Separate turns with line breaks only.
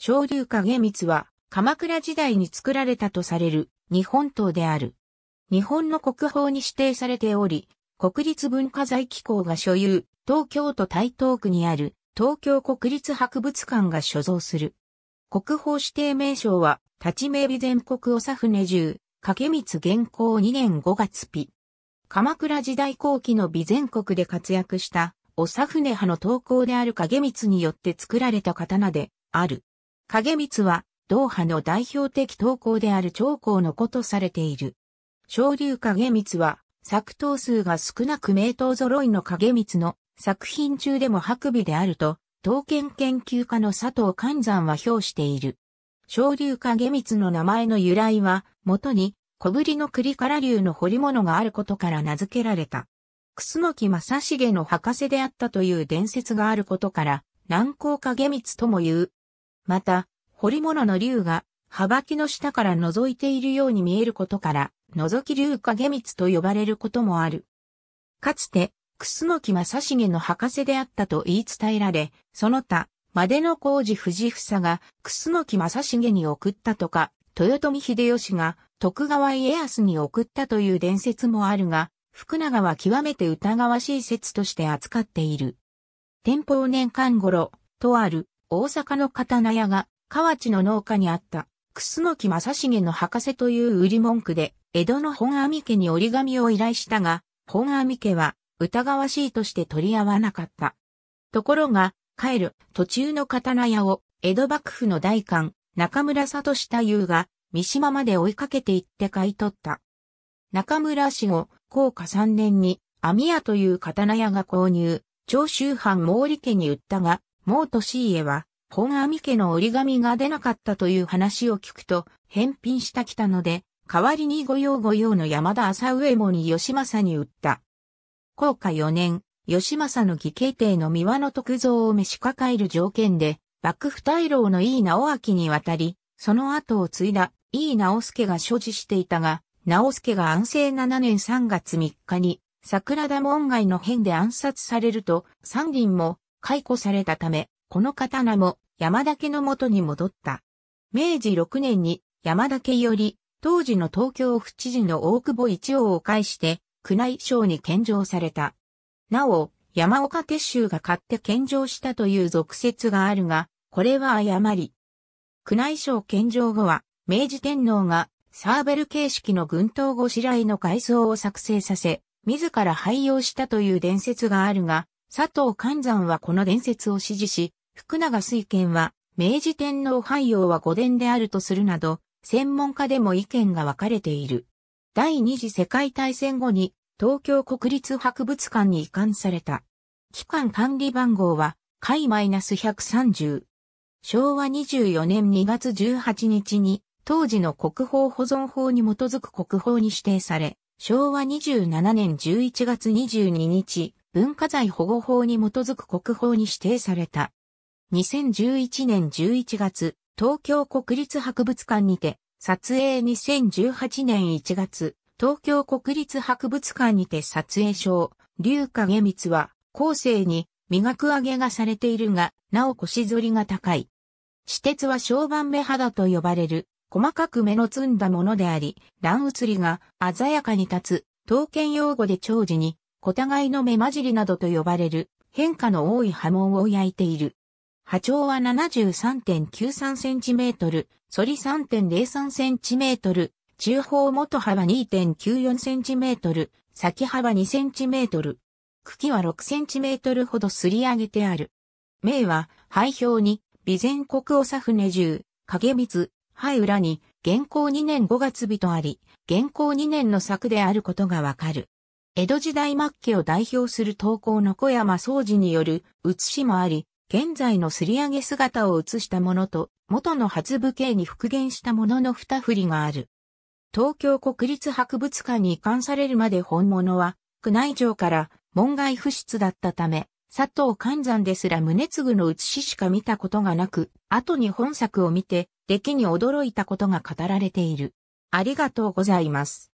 昇竜影光は、鎌倉時代に作られたとされる日本刀である。日本の国宝に指定されており、国立文化財機構が所有、東京都台東区にある東京国立博物館が所蔵する。国宝指定名称は、立ち名美全国おふ船十、影光元行2年5月日。鎌倉時代後期の美全国で活躍した、おふ船派の刀工である影光によって作られた刀である。影光は、ドーハの代表的投稿である長江の子とされている。昇竜影光は、作刀数が少なく名刀揃いの影光の作品中でも白尾であると、刀剣研究家の佐藤勘山は評している。昇竜影光の名前の由来は、元に小ぶりの栗から竜の彫り物があることから名付けられた。楠木正成の博士であったという伝説があることから、南高影光とも言う。また、彫り物の竜が、葉巻の下から覗いているように見えることから、覗き竜影光と呼ばれることもある。かつて、楠木正成の博士であったと言い伝えられ、その他、までの工事藤房が楠木正成に送ったとか、豊臣秀吉が徳川家康に送ったという伝説もあるが、福永は極めて疑わしい説として扱っている。天保年間頃、とある大阪の刀屋が、河内の農家にあった、楠木正成の博士という売り文句で、江戸の本阿弥家に折り紙を依頼したが、本阿弥家は、疑わしいとして取り合わなかった。ところが、帰る途中の刀屋を、江戸幕府の大官、中村里下優が、三島まで追いかけて行って買い取った。中村氏を、高下3年に、網屋という刀屋が購入、長州藩毛利家に売ったが、モートシーエは、本阿弥家の折り紙が出なかったという話を聞くと、返品したきたので、代わりに御用御用の山田浅上門に吉政に売った。高下四年、吉政の義兄弟の三輪の徳造を召し抱える条件で、幕府大老の井伊直明に渡り、その後を継いだ井伊直助が所持していたが、直助が安政7年3月3日に、桜田門外の変で暗殺されると、三輪も解雇されたため、この刀も山田家の元に戻った。明治6年に山田家より、当時の東京府知事の大久保一王を介して、宮内省に献上された。なお、山岡鉄舟が買って献上したという俗説があるが、これは誤り。宮内省献上後は、明治天皇がサーベル形式の軍刀ごしらの外装を作成させ、自ら廃用したという伝説があるが、佐藤勘山はこの伝説を支持し、福永水賢は、明治天皇廃用は御殿であるとするなど、専門家でも意見が分かれている。第二次世界大戦後に東京国立博物館に移管された。期間管理番号は、海 -130。昭和24年2月18日に、当時の国宝保存法に基づく国宝に指定され、昭和27年11月22日、文化財保護法に基づく国宝に指定された。2011年11月、東京国立博物館にて、撮影2018年1月、東京国立博物館にて撮影賞、龍影光は、後世に、磨く上げがされているが、なお腰反りが高い。私鉄は小盤目肌と呼ばれる、細かく目の積んだものであり、乱移りが鮮やかに立つ、刀剣用語で長寿に、小互いの目混じりなどと呼ばれる変化の多い波紋を焼いている。波長は 73.93cm、反り 3.03cm、中方元幅 2.94cm、先幅 2cm、茎は 6cm ほどすり上げてある。銘は、廃氷に、備前国さ船中、影光、灰裏に、現行2年5月日とあり、現行2年の作であることがわかる。江戸時代末期を代表する投稿の小山総治による写しもあり、現在のすり上げ姿を写したものと、元の初武家に復元したものの二振りがある。東京国立博物館に移管されるまで本物は、宮内庁から門外不出だったため、佐藤寛山ですら宗次の写ししか見たことがなく、後に本作を見て、出来に驚いたことが語られている。ありがとうございます。